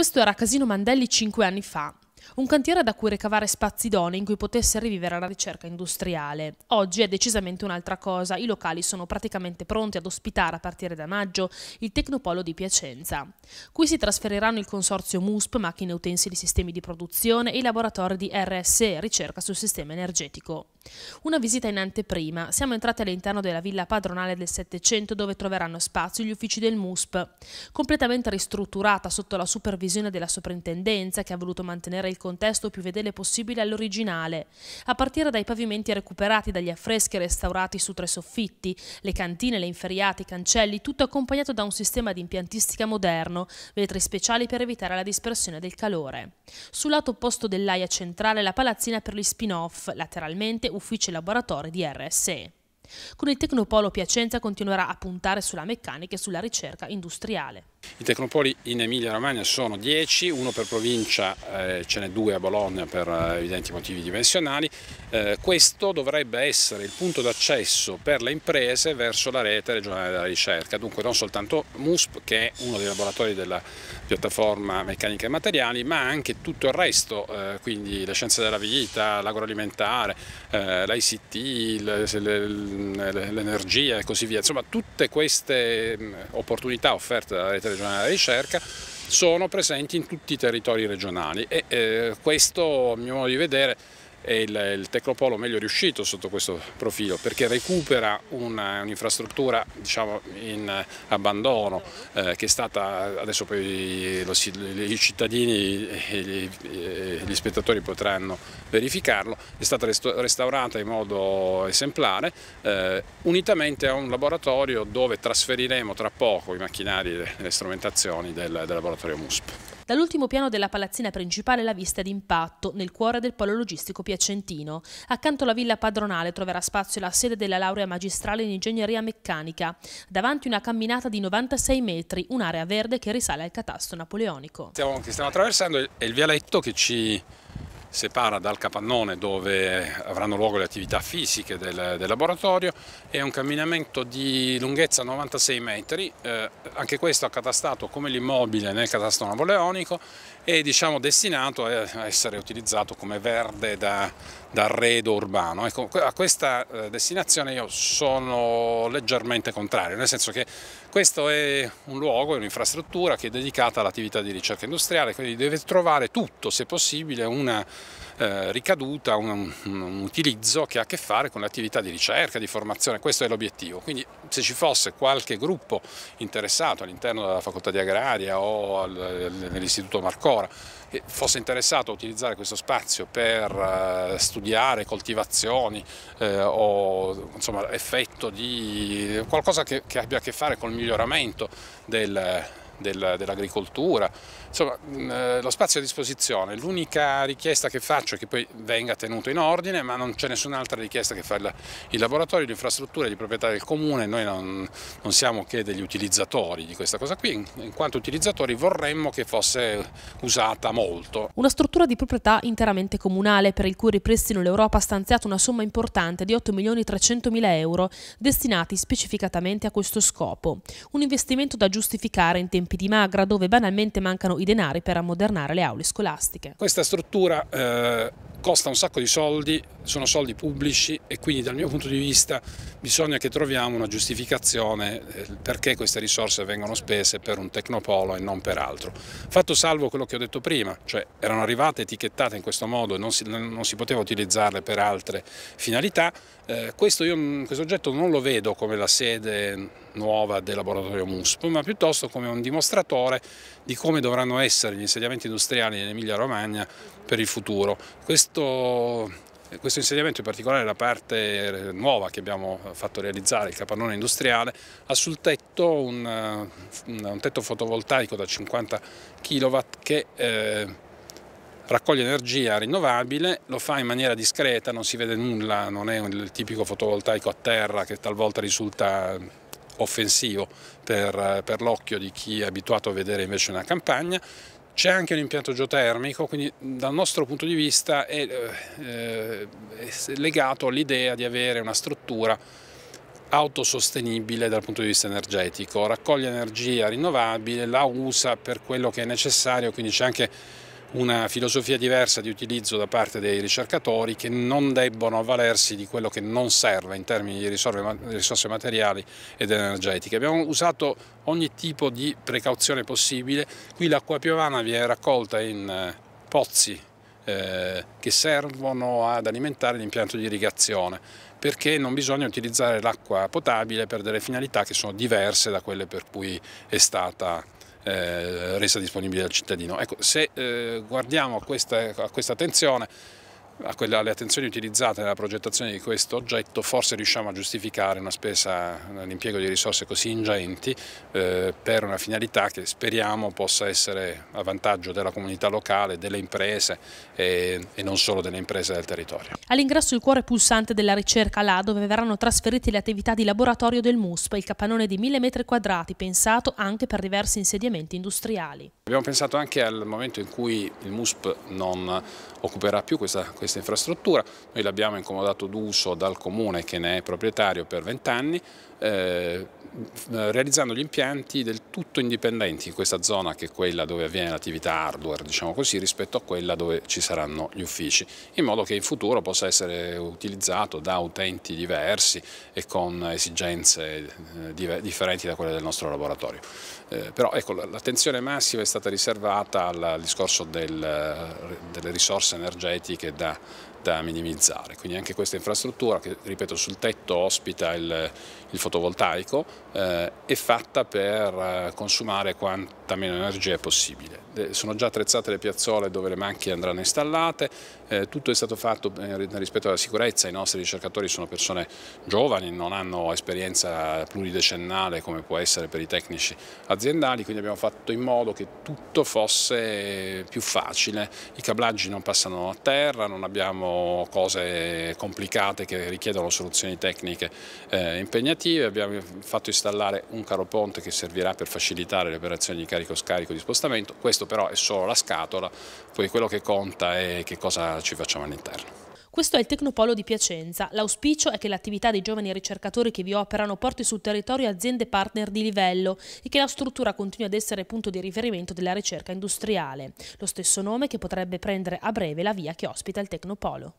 Questo era Casino Mandelli cinque anni fa. Un cantiere da cui ricavare spazi idonei in cui potesse rivivere la ricerca industriale. Oggi è decisamente un'altra cosa, i locali sono praticamente pronti ad ospitare a partire da maggio il Tecnopolo di Piacenza. Qui si trasferiranno il consorzio MUSP, macchine utensili sistemi di produzione e i laboratori di RSE, ricerca sul sistema energetico. Una visita in anteprima. Siamo entrati all'interno della villa padronale del Settecento dove troveranno spazio gli uffici del MUSP, completamente ristrutturata sotto la supervisione della soprintendenza che ha voluto mantenere il contesto più fedele possibile all'originale, a partire dai pavimenti recuperati dagli affreschi restaurati su tre soffitti, le cantine, le inferiate, i cancelli, tutto accompagnato da un sistema di impiantistica moderno, vetri speciali per evitare la dispersione del calore. Sul lato opposto dell'aia centrale la palazzina per gli spin-off, lateralmente uffici laboratori di RSE. Con il Tecnopolo Piacenza continuerà a puntare sulla meccanica e sulla ricerca industriale. I Tecnopoli in Emilia-Romagna sono 10, uno per provincia, eh, ce n'è due a Bologna per eh, evidenti motivi dimensionali. Eh, questo dovrebbe essere il punto d'accesso per le imprese verso la rete regionale della ricerca, dunque non soltanto MUSP che è uno dei laboratori della piattaforma meccanica e materiali, ma anche tutto il resto, eh, quindi le scienze della vita, l'agroalimentare, eh, l'ICT, il, il l'energia e così via. Insomma, tutte queste opportunità offerte dalla rete regionale della ricerca sono presenti in tutti i territori regionali e eh, questo, a mio modo di vedere, è il, il Tecnopolo meglio riuscito sotto questo profilo perché recupera un'infrastruttura un diciamo, in abbandono eh, che è stata, adesso poi lo, i cittadini e gli, gli, spettatori potranno verificarlo, è stata restaurata in modo esemplare eh, unitamente a un laboratorio dove trasferiremo tra poco i macchinari e le strumentazioni del, del laboratorio MUSP. Dall'ultimo piano della palazzina principale la vista d'impatto, nel cuore del polo logistico piacentino. Accanto alla villa padronale troverà spazio la sede della laurea magistrale in ingegneria meccanica. Davanti una camminata di 96 metri, un'area verde che risale al catasto napoleonico. Stiamo, stiamo attraversando è il vialetto che ci separa dal capannone dove avranno luogo le attività fisiche del, del laboratorio, è un camminamento di lunghezza 96 metri, eh, anche questo accatastato come l'immobile nel catastro napoleonico è diciamo, destinato a essere utilizzato come verde da, da arredo urbano. Ecco, a questa eh, destinazione io sono leggermente contrario, nel senso che questo è un luogo, è un'infrastruttura che è dedicata all'attività di ricerca industriale, quindi deve trovare tutto, se possibile, una eh, ricaduta, un, un, utilizzo che ha a che fare con l'attività di ricerca, di formazione, questo è l'obiettivo. Quindi se ci fosse qualche gruppo interessato all'interno della facoltà di agraria o nell'istituto Marcora che fosse interessato a utilizzare questo spazio per eh, studiare coltivazioni eh, o insomma, effetto di qualcosa che, che abbia a che fare col miglioramento del del, dell'agricoltura, insomma mm, eh, lo spazio a disposizione, l'unica richiesta che faccio è che poi venga tenuto in ordine, ma non c'è nessun'altra richiesta che fa il, il laboratorio, l'infrastruttura, di proprietà del comune, noi non, non, siamo che degli utilizzatori di questa cosa qui, in, quanto utilizzatori vorremmo che fosse usata molto. Una struttura di proprietà interamente comunale per il cui ripristino l'Europa ha stanziato una somma importante di 8 milioni 300 mila euro destinati specificatamente a questo scopo, un investimento da giustificare in tempi campi di Magra dove banalmente mancano i denari per ammodernare le aule scolastiche. Questa struttura eh costa un sacco di soldi, sono soldi pubblici e quindi dal mio punto di vista bisogna che troviamo una giustificazione eh, perché queste risorse vengono spese per un tecnopolo e non per altro. Fatto salvo quello che ho detto prima, cioè erano arrivate etichettate in questo modo e non si, non si poteva utilizzarle per altre finalità, eh, questo, io, mm, questo oggetto non lo vedo come la sede nuova del laboratorio MUSP, ma piuttosto come un dimostratore di come dovranno essere gli insediamenti industriali in Emilia Romagna per il futuro. Questo, questo insediamento, in particolare la parte nuova che abbiamo fatto realizzare, il capannone industriale, ha sul tetto un, un tetto fotovoltaico da 50 kW che eh, raccoglie energia rinnovabile, lo fa in maniera discreta, non si vede nulla, non è il tipico fotovoltaico a terra che talvolta risulta offensivo per, eh, per l'occhio di chi è abituato a vedere invece una campagna. C'è anche un impianto geotermico, quindi dal nostro punto di vista è, eh, eh, è legato all'idea di avere una struttura autosostenibile dal punto di vista energetico, raccoglie energia rinnovabile, la usa per quello che è necessario, quindi c'è anche una filosofia diversa di utilizzo da parte dei ricercatori che non debbono avvalersi di quello che non serve in termini di risorse materiali ed energetiche. Abbiamo usato ogni tipo di precauzione possibile, qui l'acqua piovana viene raccolta in eh, pozzi eh, che servono ad alimentare l'impianto di irrigazione perché non bisogna utilizzare l'acqua potabile per delle finalità che sono diverse da quelle per cui è stata eh, resa disponibile al cittadino. Ecco, se eh, guardiamo a questa, a questa tensione quelle, alle attenzioni utilizzate nella progettazione di questo oggetto forse riusciamo a giustificare una spesa, un impiego di risorse così ingenti eh, per una finalità che speriamo possa essere a vantaggio della comunità locale, delle imprese e, e non solo delle imprese del territorio. All'ingresso il cuore pulsante della ricerca là dove verranno trasferite le attività di laboratorio del MUSP, il capannone di 1000 metri quadrati pensato anche per diversi insediamenti industriali. Abbiamo pensato anche al momento in cui il MUSP non occuperà più questa, questa questa infrastruttura. Noi l'abbiamo incomodato d'uso dal comune che ne è proprietario per 20 anni. Eh, eh, realizzando gli impianti del tutto indipendenti in questa zona che è quella dove avviene l'attività hardware diciamo così, rispetto a quella dove ci saranno gli uffici, in modo che in futuro possa essere utilizzato da utenti diversi e con esigenze eh, differenti da quelle del nostro laboratorio. Eh, però ecco, l'attenzione massima è stata riservata al discorso del, eh, delle risorse energetiche da da minimizzare, quindi anche questa infrastruttura che ripeto sul tetto ospita il, il fotovoltaico eh, è fatta per eh, consumare quanta meno energia è possibile. sono già attrezzate le piazzole dove le macchine andranno installate, eh, tutto è stato fatto eh, rispetto alla sicurezza, i nostri ricercatori sono persone giovani, non hanno esperienza pluridecennale come può essere per i tecnici aziendali, quindi abbiamo fatto in modo che tutto fosse più facile, i cablaggi non passano a terra, non abbiamo cose complicate che richiedono soluzioni tecniche eh, impegnative, abbiamo fatto installare un caroponte che servirà per facilitare le operazioni di carico-scarico di spostamento, questo però è solo la scatola, poi quello che conta è che cosa ci facciamo all'interno. Questo è il Tecnopolo di Piacenza. L'auspicio è che l'attività dei giovani ricercatori che vi operano porti sul territorio aziende partner di livello e che la struttura continui ad essere punto di riferimento della ricerca industriale. Lo stesso nome che potrebbe prendere a breve la via che ospita il Tecnopolo.